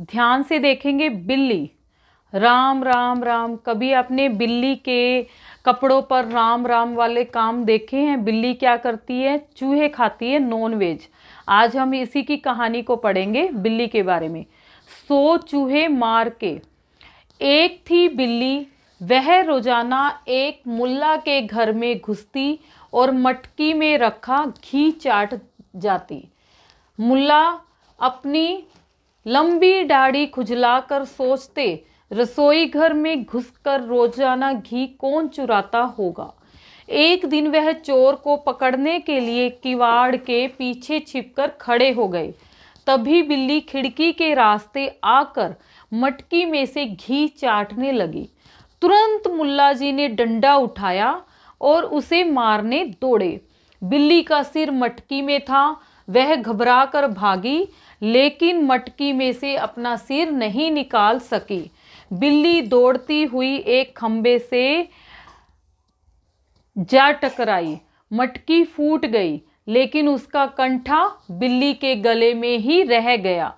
ध्यान से देखेंगे बिल्ली राम राम राम कभी आपने बिल्ली के कपड़ों पर राम राम वाले काम देखे हैं बिल्ली क्या करती है चूहे खाती है नॉन वेज आज हम इसी की कहानी को पढ़ेंगे बिल्ली के बारे में सो चूहे मार के एक थी बिल्ली वह रोजाना एक मुल्ला के घर में घुसती और मटकी में रखा घी चाट जाती मुल्ला अपनी लंबी दाढ़ी खुजलाकर सोचते रसोई घर में घुसकर रोजाना घी कौन चुराता होगा एक दिन वह चोर को पकड़ने के लिए किवाड़ के पीछे छिपकर खड़े हो गए तभी बिल्ली खिड़की के रास्ते आकर मटकी में से घी चाटने लगी तुरंत मुल्ला जी ने डंडा उठाया और उसे मारने दौड़े बिल्ली का सिर मटकी में था वह घबरा कर भागी लेकिन मटकी में से अपना सिर नहीं निकाल सकी बिल्ली दौड़ती हुई एक खंबे से जा टकराई मटकी फूट गई लेकिन उसका कंठा बिल्ली के गले में ही रह गया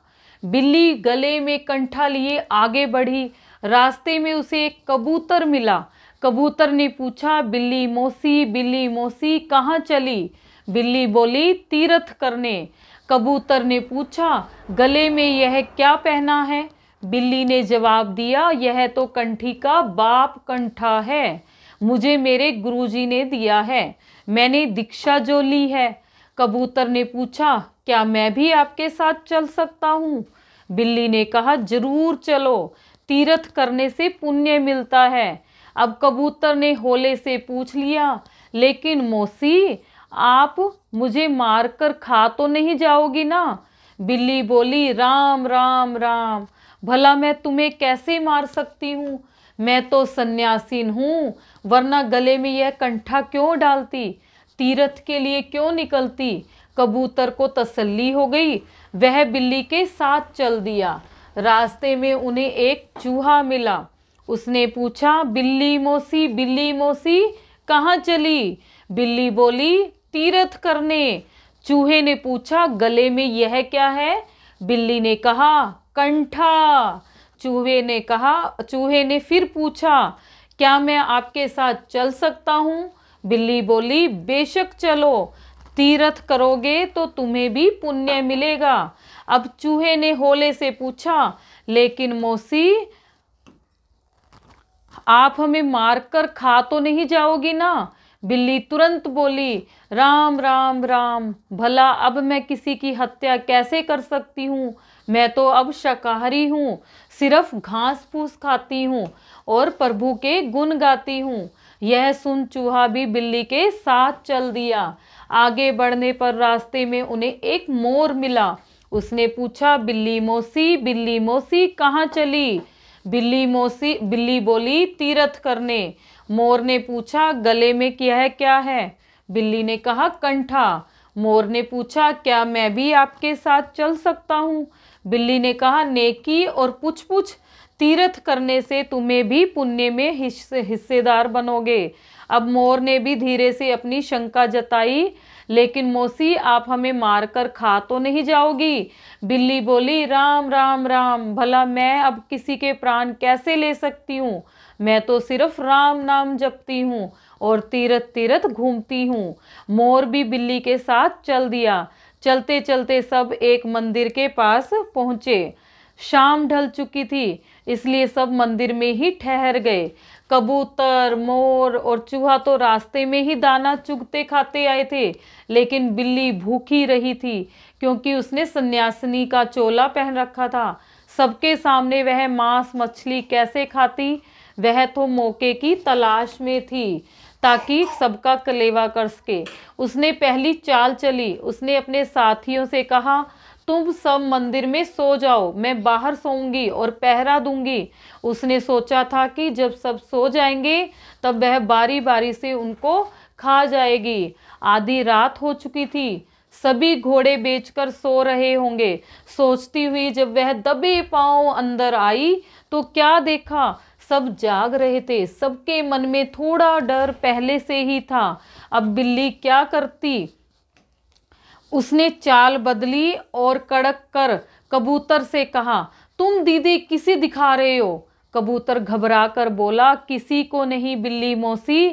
बिल्ली गले में कंठा लिए आगे बढ़ी रास्ते में उसे एक कबूतर मिला कबूतर ने पूछा बिल्ली मौसी बिल्ली मौसी कहाँ चली बिल्ली बोली तीर्थ करने कबूतर ने पूछा गले में यह क्या पहना है बिल्ली ने जवाब दिया यह तो कंठी का बाप कंठा है मुझे मेरे गुरुजी ने दिया है मैंने दीक्षा जो ली है कबूतर ने पूछा क्या मैं भी आपके साथ चल सकता हूँ बिल्ली ने कहा जरूर चलो तीर्थ करने से पुण्य मिलता है अब कबूतर ने होले से पूछ लिया लेकिन मौसी आप मुझे मारकर खा तो नहीं जाओगी ना बिल्ली बोली राम राम राम भला मैं तुम्हें कैसे मार सकती हूँ मैं तो सन्यासीन हूँ वरना गले में यह कंठा क्यों डालती तीरथ के लिए क्यों निकलती कबूतर को तसल्ली हो गई वह बिल्ली के साथ चल दिया रास्ते में उन्हें एक चूहा मिला उसने पूछा बिल्ली मौसी बिल्ली मौसी कहाँ चली बिल्ली बोली तीरथ करने चूहे ने पूछा गले में यह क्या है बिल्ली ने कहा कंठा चूहे ने कहा चूहे ने फिर पूछा क्या मैं आपके साथ चल सकता हूँ बिल्ली बोली बेशक चलो तीरथ करोगे तो तुम्हें भी पुण्य मिलेगा अब चूहे ने होले से पूछा लेकिन मौसी आप हमें मारकर खा तो नहीं जाओगी ना बिल्ली तुरंत बोली राम राम राम भला अब मैं किसी की हत्या कैसे कर सकती हूँ मैं तो अब शाकाहारी हूँ सिर्फ घास फूस खाती हूँ और प्रभु के गुण गाती हूँ यह सुन चूहा भी बिल्ली के साथ चल दिया आगे बढ़ने पर रास्ते में उन्हें एक मोर मिला उसने पूछा बिल्ली मौसी बिल्ली मौसी कहाँ चली बिल्ली मौसी बिल्ली बोली तीरथ करने मोर ने पूछा गले में क्या है क्या है बिल्ली ने कहा कंठा मोर ने पूछा क्या मैं भी आपके साथ चल सकता हूँ बिल्ली ने कहा नेकी और पूछ पुछ तीर्थ करने से तुम्हें भी पुण्य में हिस्सेदार बनोगे अब मोर ने भी धीरे से अपनी शंका जताई लेकिन मौसी आप हमें मार कर खा तो नहीं जाओगी बिल्ली बोली राम राम राम भला मैं अब किसी के प्राण कैसे ले सकती हूँ मैं तो सिर्फ राम नाम जपती हूँ और तीरथ तीरथ घूमती हूँ मोर भी बिल्ली के साथ चल दिया चलते चलते सब एक मंदिर के पास पहुँचे शाम ढल चुकी थी इसलिए सब मंदिर में ही ठहर गए कबूतर मोर और चूहा तो रास्ते में ही दाना चुगते खाते आए थे लेकिन बिल्ली भूखी रही थी क्योंकि उसने सन्यासिनी का चोला पहन रखा था सबके सामने वह मांस मछली कैसे खाती वह तो मौके की तलाश में थी ताकि सबका कलेवा कर सके उसने पहली चाल चली उसने अपने साथियों से कहा तुम सब मंदिर में सो जाओ मैं बाहर सोऊंगी और पहरा दूंगी उसने सोचा था कि जब सब सो जाएंगे तब वह बारी बारी से उनको खा जाएगी आधी रात हो चुकी थी सभी घोड़े बेचकर सो रहे होंगे सोचती हुई जब वह दबे पांव अंदर आई तो क्या देखा सब जाग रहे थे सबके मन में थोड़ा डर पहले से ही था अब बिल्ली क्या करती उसने चाल बदली और कड़क कर कबूतर से कहा तुम दीदी किसी दिखा रहे हो कबूतर घबरा कर बोला किसी को नहीं बिल्ली मौसी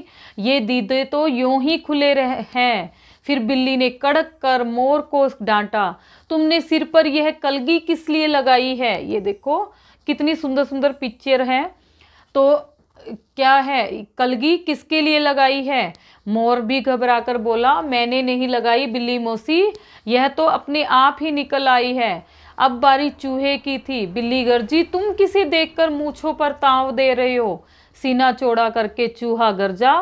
ये दीदे तो यूं ही खुले रह हैं फिर बिल्ली ने कड़क कर मोर को डांटा तुमने सिर पर यह कलगी किस लिए लगाई है ये देखो कितनी सुंदर सुंदर पिक्चर हैं तो क्या है कलगी किसके लिए लगाई है मोर भी घबराकर बोला मैंने नहीं लगाई बिल्ली मौसी यह तो अपने आप ही निकल आई है अब बारी चूहे की थी बिल्ली गर्जी तुम किसे देखकर मूछों पर ताव दे रहे हो सीना चौड़ा करके चूहा गरजा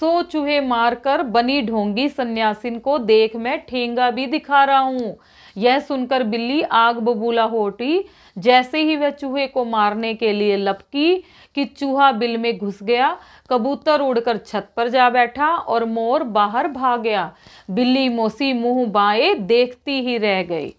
सो चूहे मारकर बनी ढोंगी सन्यासिन को देख मैं ठेंगा भी दिखा रहा हूँ यह सुनकर बिल्ली आग बबूला हो उठी जैसे ही वह चूहे को मारने के लिए लपकी कि चूहा बिल में घुस गया कबूतर उड़कर छत पर जा बैठा और मोर बाहर भाग गया बिल्ली मोसी मुंह बाए देखती ही रह गई